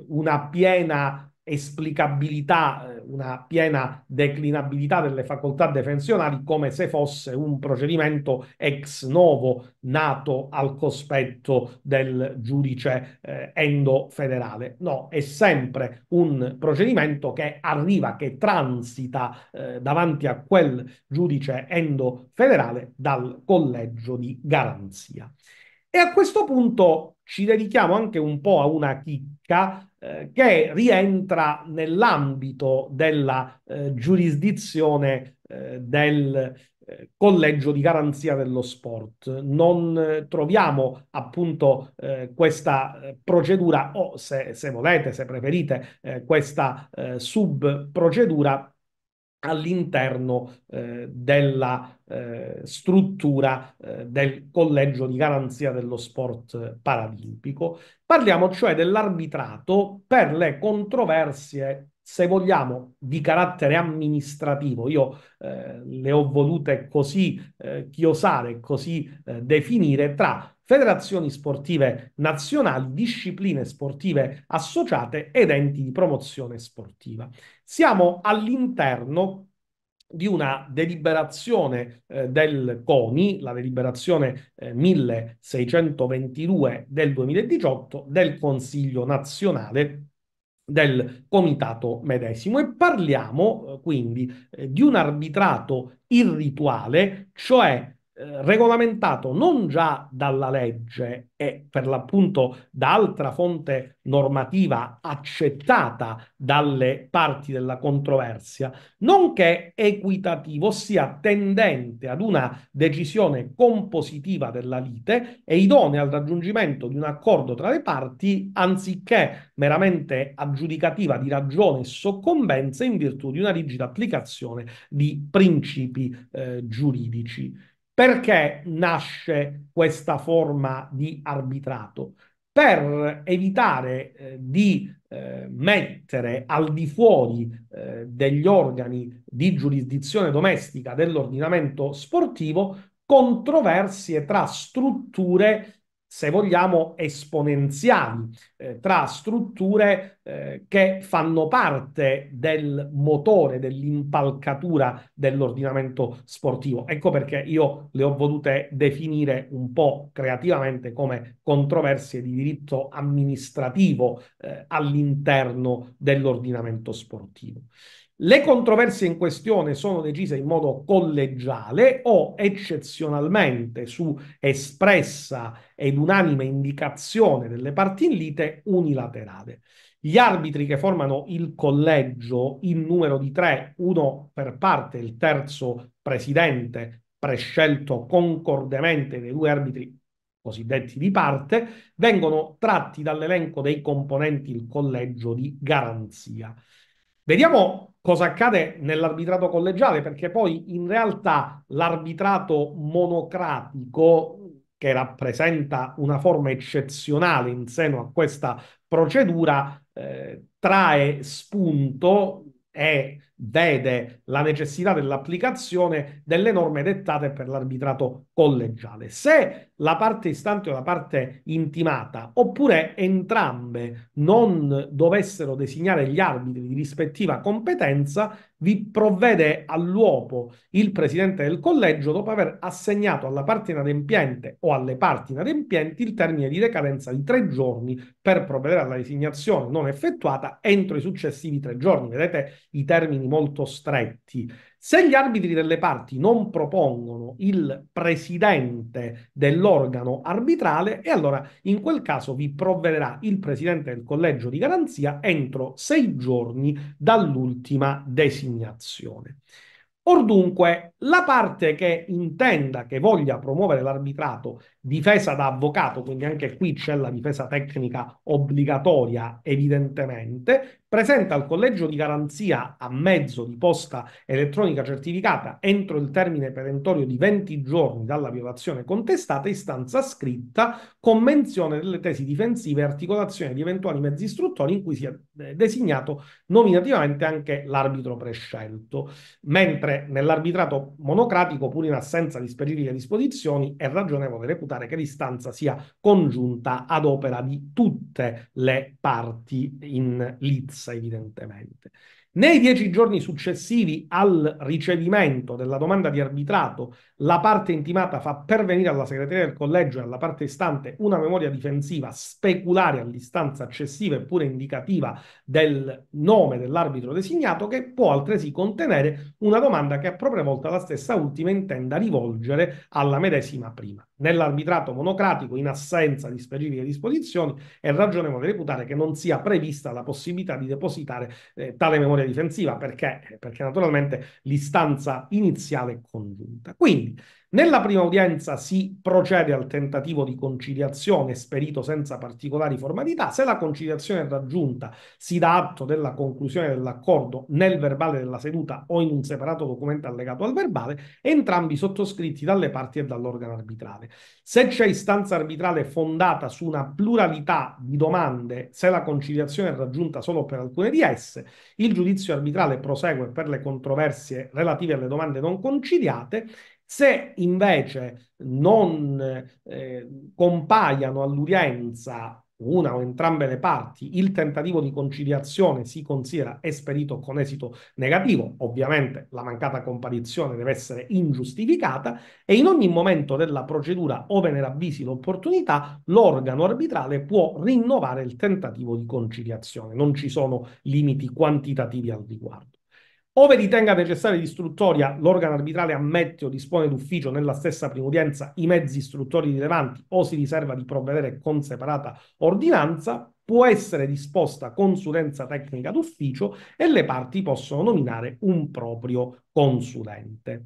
una piena esplicabilità, eh, una piena declinabilità delle facoltà defensionali come se fosse un procedimento ex novo nato al cospetto del giudice eh, endofederale. No, è sempre un procedimento che arriva, che transita eh, davanti a quel giudice endofederale dal collegio di garanzia. E a questo punto ci dedichiamo anche un po' a una chicca eh, che rientra nell'ambito della eh, giurisdizione eh, del eh, collegio di garanzia dello sport. Non troviamo appunto eh, questa procedura o se, se volete, se preferite, eh, questa eh, subprocedura all'interno eh, della eh, struttura eh, del collegio di garanzia dello sport paralimpico. Parliamo cioè dell'arbitrato per le controversie, se vogliamo, di carattere amministrativo. Io eh, le ho volute così eh, chiosare, così eh, definire tra federazioni sportive nazionali, discipline sportive associate ed enti di promozione sportiva. Siamo all'interno di una deliberazione eh, del CONI, la deliberazione eh, 1622 del 2018 del Consiglio nazionale del comitato medesimo e parliamo eh, quindi eh, di un arbitrato irrituale, cioè eh, regolamentato non già dalla legge e per l'appunto da altra fonte normativa accettata dalle parti della controversia, nonché equitativo, ossia tendente ad una decisione compositiva della lite e idonea al raggiungimento di un accordo tra le parti, anziché meramente aggiudicativa di ragione e soccombenza in virtù di una rigida applicazione di principi eh, giuridici. Perché nasce questa forma di arbitrato? Per evitare eh, di eh, mettere al di fuori eh, degli organi di giurisdizione domestica dell'ordinamento sportivo controversie tra strutture se vogliamo, esponenziali eh, tra strutture eh, che fanno parte del motore, dell'impalcatura dell'ordinamento sportivo. Ecco perché io le ho volute definire un po' creativamente come controversie di diritto amministrativo eh, all'interno dell'ordinamento sportivo. Le controversie in questione sono decise in modo collegiale o eccezionalmente su espressa ed unanime indicazione delle parti in lite unilaterale. Gli arbitri che formano il collegio in numero di tre, uno per parte, il terzo presidente, prescelto concordemente dai due arbitri cosiddetti di parte, vengono tratti dall'elenco dei componenti il collegio di garanzia. Vediamo cosa accade nell'arbitrato collegiale, perché poi in realtà l'arbitrato monocratico, che rappresenta una forma eccezionale in seno a questa procedura, eh, trae spunto e vede la necessità dell'applicazione delle norme dettate per l'arbitrato collegiale. Se la parte istante o la parte intimata, oppure entrambe, non dovessero designare gli arbitri di rispettiva competenza, vi provvede all'uopo il presidente del collegio dopo aver assegnato alla parte inadempiente o alle parti inadempienti il termine di decadenza di tre giorni per provvedere alla designazione non effettuata entro i successivi tre giorni. Vedete i termini molto stretti. Se gli arbitri delle parti non propongono il presidente dell'organo arbitrale, e allora in quel caso vi provvederà il presidente del collegio di garanzia entro sei giorni dall'ultima designazione. Or dunque, la parte che intenda, che voglia promuovere l'arbitrato difesa da avvocato, quindi anche qui c'è la difesa tecnica obbligatoria evidentemente, presenta al collegio di garanzia a mezzo di posta elettronica certificata entro il termine perentorio di 20 giorni dalla violazione contestata istanza scritta con menzione delle tesi difensive e articolazione di eventuali mezzi istruttori in cui sia eh, designato nominativamente anche l'arbitro prescelto, mentre nell'arbitrato monocratico pur in assenza di specifiche disposizioni è ragionevole reputare valutare che l'istanza sia congiunta ad opera di tutte le parti in lizza, evidentemente. Nei dieci giorni successivi al ricevimento della domanda di arbitrato, la parte intimata fa pervenire alla segreteria del collegio e alla parte istante una memoria difensiva speculare all'istanza accessiva eppure indicativa del nome dell'arbitro designato, che può altresì contenere una domanda che a propria volta la stessa ultima intenda rivolgere alla medesima prima. Nell'arbitrato monocratico, in assenza di specifiche disposizioni, è ragionevole reputare che non sia prevista la possibilità di depositare eh, tale memoria difensiva perché? Perché naturalmente l'istanza iniziale è congiunta. Quindi nella prima udienza si procede al tentativo di conciliazione esperito senza particolari formalità. Se la conciliazione è raggiunta, si dà atto della conclusione dell'accordo nel verbale della seduta o in un separato documento allegato al verbale, entrambi sottoscritti dalle parti e dall'organo arbitrale. Se c'è istanza arbitrale fondata su una pluralità di domande, se la conciliazione è raggiunta solo per alcune di esse, il giudizio arbitrale prosegue per le controversie relative alle domande non conciliate se invece non eh, compaiano all'udienza una o entrambe le parti, il tentativo di conciliazione si considera esperito con esito negativo, ovviamente la mancata comparizione deve essere ingiustificata e in ogni momento della procedura, ove ne ravvisi l'opportunità, l'organo arbitrale può rinnovare il tentativo di conciliazione, non ci sono limiti quantitativi al riguardo. Ove ritenga necessaria l'istruttoria, l'organo arbitrale ammette o dispone d'ufficio nella stessa prima udienza i mezzi istruttori rilevanti o si riserva di provvedere con separata ordinanza, può essere disposta consulenza tecnica d'ufficio e le parti possono nominare un proprio consulente.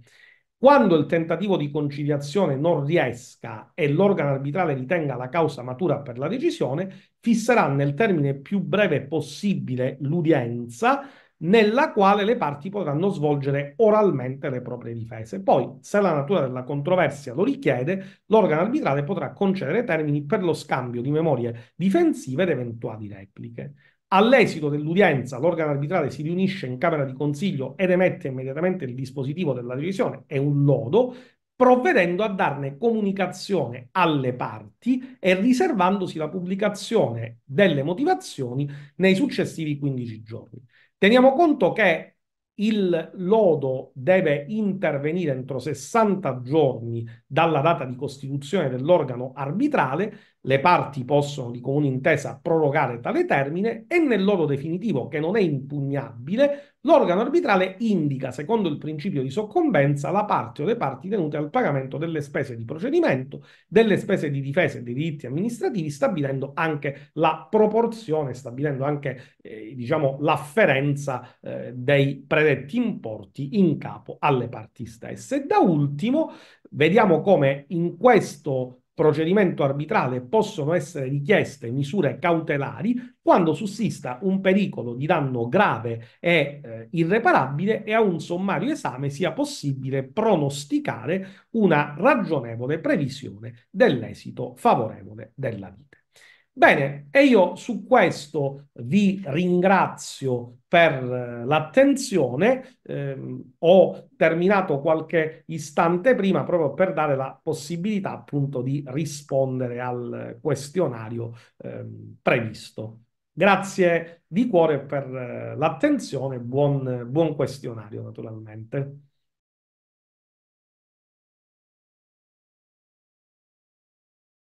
Quando il tentativo di conciliazione non riesca e l'organo arbitrale ritenga la causa matura per la decisione, fisserà nel termine più breve possibile l'udienza nella quale le parti potranno svolgere oralmente le proprie difese. Poi, se la natura della controversia lo richiede, l'organo arbitrale potrà concedere termini per lo scambio di memorie difensive ed eventuali repliche. All'esito dell'udienza, l'organo arbitrale si riunisce in Camera di Consiglio ed emette immediatamente il dispositivo della decisione e un lodo, provvedendo a darne comunicazione alle parti e riservandosi la pubblicazione delle motivazioni nei successivi 15 giorni. Teniamo conto che il lodo deve intervenire entro 60 giorni dalla data di costituzione dell'organo arbitrale, le parti possono di comune intesa prorogare tale termine e nel lodo definitivo che non è impugnabile L'organo arbitrale indica, secondo il principio di soccombenza, la parte o le parti tenute al pagamento delle spese di procedimento, delle spese di difesa e dei diritti amministrativi, stabilendo anche la proporzione, stabilendo anche eh, diciamo, l'afferenza eh, dei predetti importi in capo alle parti stesse. da ultimo, vediamo come in questo procedimento arbitrale possono essere richieste misure cautelari quando sussista un pericolo di danno grave e eh, irreparabile e a un sommario esame sia possibile pronosticare una ragionevole previsione dell'esito favorevole della vita. Bene, e io su questo vi ringrazio per eh, l'attenzione. Eh, ho terminato qualche istante prima proprio per dare la possibilità appunto di rispondere al questionario eh, previsto. Grazie di cuore per eh, l'attenzione, buon, buon questionario naturalmente.